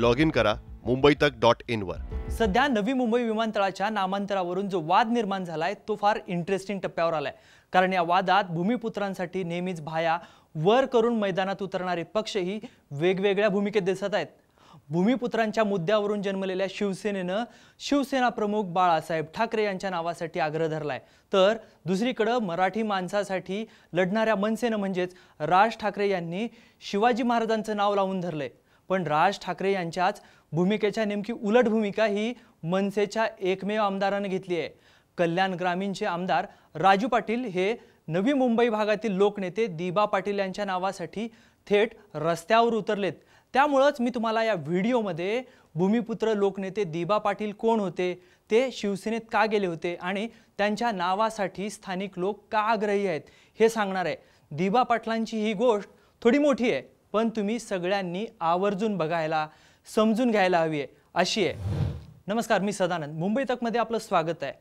log in करा मुंबई तक dot वर सध्या नवी मुंबई विमानतळाच्या नामांतरावरून जो वाद निर्माण झालाय तो फार इंटरेस्टिंग टप्प्यावर आलाय कारण या वादात भूमिपुत्रांसाठी नेहमीच भाया वर करून मैदानात उतरणारे पक्षही वेगवेगळ्या भूमिकेत दिसत आहेत भूमिपुत्रांच्या मुद्द्यावरून जन्मलेल्या शिवसेनेनं शिवसेना प्रमुख बाळासाहेब ठाकरे यांच्या नावासाठी आग्रह धरलाय तर दुसरीकडं मराठी माणसासाठी लढणाऱ्या मनसेनं म्हणजेच राज ठाकरे यांनी शिवाजी महाराजांचं नाव लावून धरलंय पण राज ठाकरे यांच्याच भूमिकेच्या नेमकी उलट भूमिका ही मनसेच्या एकमेव आमदारानं घेतली आहे कल्याण ग्रामीणचे आमदार राजू पाटील हे नवी मुंबई भागातील लोकनेते दिबा पाटील यांच्या नावासाठी थेट रस्त्यावर उतरलेत त्यामुळंच मी तुम्हाला या व्हिडिओमध्ये भूमिपुत्र लोकनेते दिबा पाटील कोण होते ते शिवसेनेत का गेले होते आणि त्यांच्या नावासाठी स्थानिक लोक का आग्रही आहेत हे सांगणार आहे दिबा पाटलांची ही गोष्ट थोडी मोठी आहे पण तुम्ही सगळ्यांनी आवर्जून बघायला समजून घ्यायला हवी आहे अशी आहे नमस्कार मी सदानंद मुंबई तकमध्ये आपलं स्वागत आहे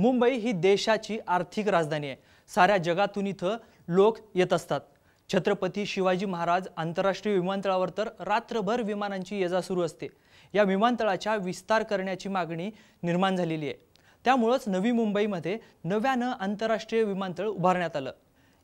मुंबई ही देशाची आर्थिक राजधानी आहे साऱ्या जगातून इथं लोक येत असतात छत्रपती शिवाजी महाराज आंतरराष्ट्रीय विमानतळावर तर रात्रभर विमानांची ये सुरू असते या विमानतळाचा विस्तार करण्याची मागणी निर्माण झालेली आहे त्यामुळंच नवी मुंबईमध्ये नव्यानं आंतरराष्ट्रीय विमानतळ उभारण्यात आलं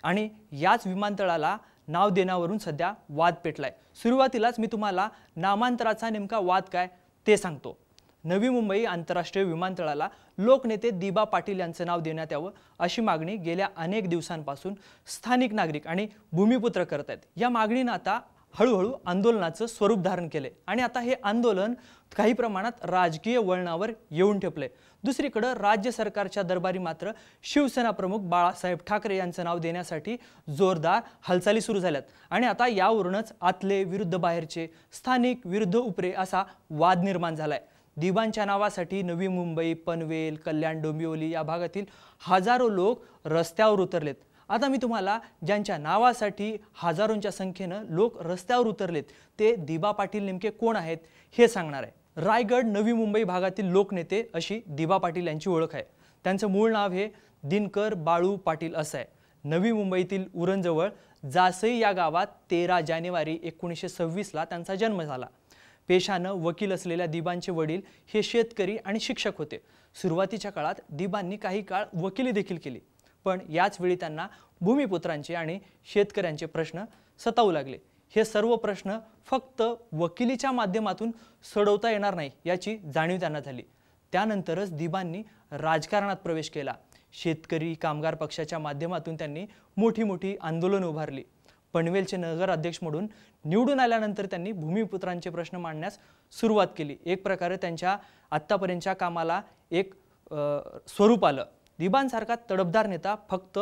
आणि याच विमानतळाला नाव देण्यावरून सध्या वाद पेटलाय सुरुवातीलाच मी तुम्हाला नामांतराचा नेमका वाद काय ते सांगतो नवी मुंबई आंतरराष्ट्रीय विमानतळाला लोकनेते दिबा पाटील यांचं नाव देण्यात यावं अशी मागणी गेल्या अनेक दिवसांपासून स्थानिक नागरिक आणि भूमिपुत्र करत आहेत या मागणीनं आता हळूहळू आंदोलनाचं स्वरूप धारण केले आणि आता हे आंदोलन काही प्रमाणात राजकीय वळणावर येऊन ठेपले दुसरीकडं राज्य सरकारच्या दरबारी मात्र शिवसेना प्रमुख बाळासाहेब ठाकरे यांचं नाव देण्यासाठी जोरदार हालचाली सुरू झाल्यात आणि आता यावरूनच आतले विरुद्ध बाहेरचे स्थानिक विरुद्ध उपरे असा वाद निर्माण झालाय दिवांच्या नावासाठी नवी मुंबई पनवेल कल्याण डोंबिवली या भागातील हजारो लोक रस्त्यावर उतरलेत आता मी तुम्हाला ज्यांच्या नावासाठी हजारोंच्या संख्येनं लोक रस्त्यावर उतरलेत ते दिबा पाटील नेमके कोण आहेत हे सांगणार आहे रायगड नवी मुंबई भागातील लोकनेते अशी दिबा पाटील यांची ओळख आहे त्यांचं मूळ नाव हे दिनकर बाळू पाटील असं आहे नवी मुंबईतील उरणजवळ जासई या गावात तेरा जानेवारी एकोणीसशे सव्वीसला त्यांचा जन्म झाला पेशानं वकील असलेल्या दिबांचे वडील हे शेतकरी आणि शिक्षक होते सुरुवातीच्या काळात दिबांनी काही काळ वकिली देखील केली पण याचवेळी त्यांना भूमिपुत्रांचे आणि शेतकऱ्यांचे प्रश्न सतावू लागले हे सर्व प्रश्न फक्त वकिलीच्या माध्यमातून सोडवता येणार नाही याची जाणीव त्यांना झाली त्यानंतरच दिबांनी राजकारणात प्रवेश केला शेतकरी कामगार पक्षाच्या माध्यमातून त्यांनी मोठी मोठी आंदोलन उभारली पनवेलचे नगर अध्यक्ष म्हणून निवडून आल्यानंतर त्यांनी भूमिपुत्रांचे प्रश्न मांडण्यास सुरुवात केली एक प्रकारे त्यांच्या आत्तापर्यंतच्या कामाला एक स्वरूप आलं दिबांसारखा तडफदार नेता फक्त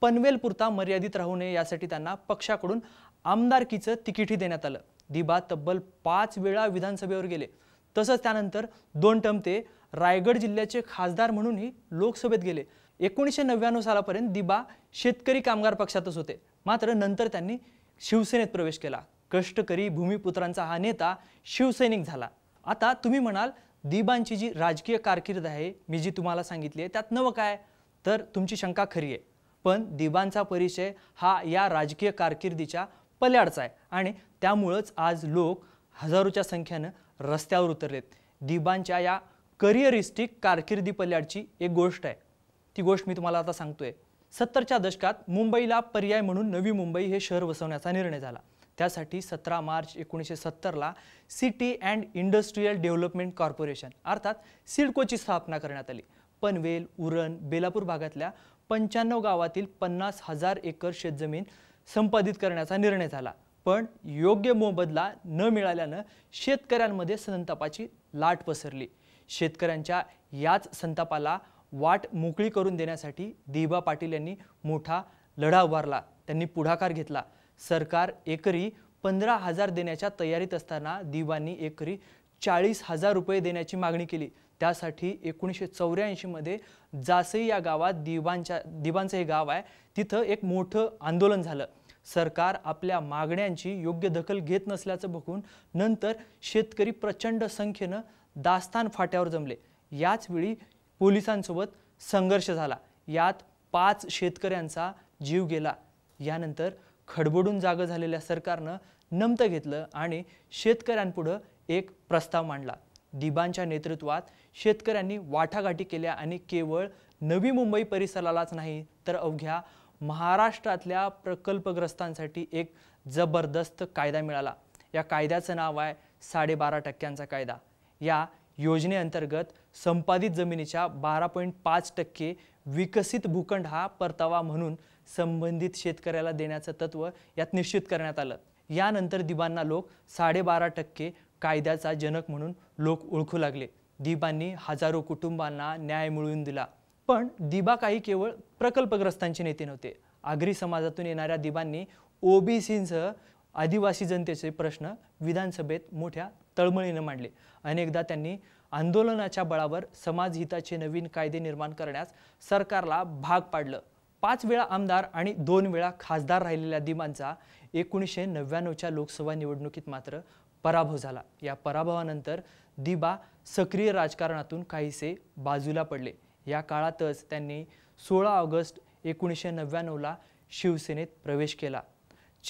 पनवेलपुरता मर्यादित राहू नये यासाठी त्यांना पक्षाकडून आमदारकीचं तिकीटही देण्यात आलं दिबा तब्बल पाच वेळा विधानसभेवर गेले तसंच त्यानंतर दोन टर्म ते रायगड जिल्ह्याचे खासदार म्हणूनही लोकसभेत गेले एकोणीसशे नव्याण्णव सालापर्यंत दिबा शेतकरी कामगार पक्षातच होते मात्र नंतर त्यांनी शिवसेनेत प्रवेश केला कष्टकरी भूमिपुत्रांचा हा नेता शिवसैनिक झाला आता तुम्ही म्हणाल दिबांची जी राजकीय कारकीर्द आहे मी जी तुम्हाला सांगितली आहे त्यात नवं काय तर तुमची शंका खरी आहे पण दिबांचा परिचय हा या राजकीय कारकिर्दीच्या पल्याडचा आहे आणि त्यामुळंच आज लोक हजारोच्या संख्येनं रस्त्यावर उतरलेत दिबांच्या या करिअरिस्टिक कारकिर्दी पल्याडची एक गोष्ट आहे ती गोष्ट मी तुम्हाला आता सांगतोय सत्तरच्या दशकात मुंबईला पर्याय म्हणून नवी मुंबई हे शहर वसवण्याचा निर्णय झाला त्यासाठी सतरा मार्च एकोणीसशे सत्तरला city and industrial development corporation अर्थात सिडकोची स्थापना करण्यात आली पनवेल उरण बेलापूर भागातल्या पंच्याण्णव गावातील पन्नास हजार एकर शेतजमीन संपादित करण्याचा निर्णय झाला पण योग्य मोबदला न मिळाल्यानं शेतकऱ्यांमध्ये संतापाची लाट पसरली शेतकऱ्यांच्या याच संतापाला वाट मोकळी करून देण्यासाठी दिबा पाटील यांनी मोठा लढा उभारला त्यांनी पुढाकार घेतला सरकार एकरी पंधरा हजार देण्याच्या तयारीत असताना दिवांनी एकरी चाळीस हजार रुपये देण्याची मागणी केली त्यासाठी एकोणीसशे चौऱ्याऐंशीमध्ये जासई या गावात दिवांच्या दिवांचं हे गाव आहे तिथं एक मोठं आंदोलन झालं सरकार आपल्या मागण्यांची योग्य दखल घेत नसल्याचं बघून नंतर शेतकरी प्रचंड संख्येनं दास्तान फाट्यावर जमले याचवेळी पोलिसांसोबत संघर्ष झाला यात पाच शेतकऱ्यांचा जीव गेला यानंतर खडबडून जागं झालेल्या सरकारनं नमतं घेतलं आणि शेतकऱ्यांपुढं एक प्रस्ताव मांडला दिबांच्या नेतृत्वात शेतकऱ्यांनी वाटाघाटी केल्या आणि केवळ नवी मुंबई परिसरालाच नाही तर अवघ्या महाराष्ट्रातल्या प्रकल्पग्रस्तांसाठी एक जबरदस्त कायदा मिळाला या कायद्याचं नाव आहे साडेबारा टक्क्यांचा कायदा या योजनेअंतर्गत संपादित जमिनीच्या बारा पॉईंट पाच टक्के विकसित भूखंड हा परतावा म्हणून संबंधित शेतकऱ्याला देण्याचं तत्त्व यात निश्चित करण्यात आलं यानंतर दिबांना लोक साडेबारा टक्के कायद्याचा जनक म्हणून लोक ओळखू लागले दिबांनी हजारो कुटुंबांना न्याय मिळवून दिला पण दिबा काही केवळ प्रकल्पग्रस्तांचे नेते नव्हते आगरी समाजातून येणाऱ्या दिबांनी ओबीसींसह आदिवासी जनतेचे प्रश्न विधानसभेत मोठ्या तळमळीनं मांडले अनेकदा त्यांनी आंदोलनाच्या बळावर समाजहिताचे नवीन कायदे निर्माण करण्यास सरकारला भाग पाडलं पाच वेळा आमदार आणि दोन वेळा खासदार राहिलेल्या दिमांचा एकोणीसशे नव्याण्णवच्या लोकसभा निवडणुकीत मात्र पराभव झाला या पराभवानंतर दिबा सक्रिय राजकारणातून काहीसे बाजूला पडले या काळातच त्यांनी सोळा ऑगस्ट एकोणीसशे नव्याण्णवला शिवसेनेत प्रवेश केला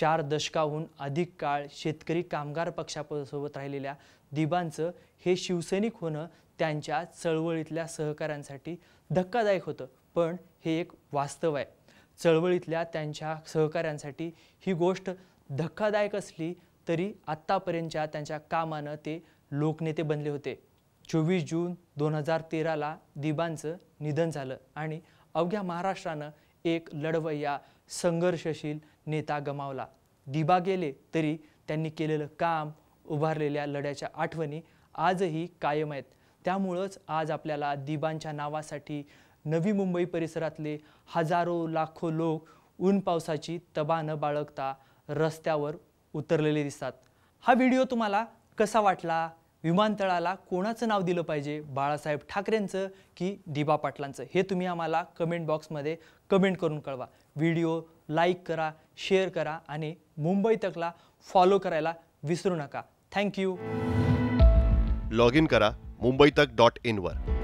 चार दशकाहून अधिक काळ शेतकरी कामगार पक्षासोबत राहिलेल्या दिबांचं हे शिवसैनिक होणं त्यांच्या चळवळीतल्या सहकाऱ्यांसाठी धक्कादायक होतं पण हे एक वास्तव आहे चळवळीतल्या त्यांच्या सहकाऱ्यांसाठी ही गोष्ट धक्कादायक असली तरी आत्तापर्यंतच्या त्यांच्या कामानं ते लोकनेते बनले होते चोवीस जून दोन हजार तेराला दिबांचं निधन झालं आणि अवघ्या महाराष्ट्रानं एक लढवय्या संघर्षशील नेता गमावला दिबा गेले तरी त्यांनी केलेलं काम उभारलेल्या लढ्याच्या आठवणी आजही कायम आहेत त्यामुळंच आज आपल्याला दिबांच्या नावासाठी नवी मुंबई परिसरातले हजारो लाखो लोक ऊन पावसाची तबा न बाळगता रस्त्यावर उतरलेले दिसतात हा व्हिडिओ तुम्हाला कसा वाटला विमानतळाला कोणाचं नाव दिलं पाहिजे बाळासाहेब ठाकरेंचं की दिबा पाटलांचं हे तुम्ही आम्हाला कमेंट बॉक्समध्ये कमेंट करून कळवा व्हिडिओ लाईक करा शेअर करा आणि मुंबई तकला फॉलो करायला विसरू नका थँक्यू लॉग इन करा मुंबई तक डॉट इनवर